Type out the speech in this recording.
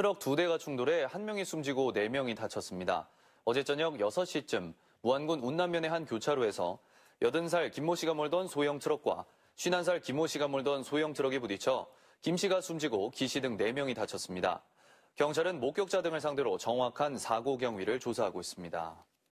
트럭 두 대가 충돌해 한 명이 숨지고 네 명이 다쳤습니다. 어제 저녁 6시쯤 무안군 운남면의 한 교차로에서 80살 김 모 씨가 몰던 소형 트럭과 51살 김 모 씨가 몰던 소형 트럭이 부딪혀 김 씨가 숨지고 기 씨 등 4명이 다쳤습니다. 경찰은 목격자 등을 상대로 정확한 사고 경위를 조사하고 있습니다.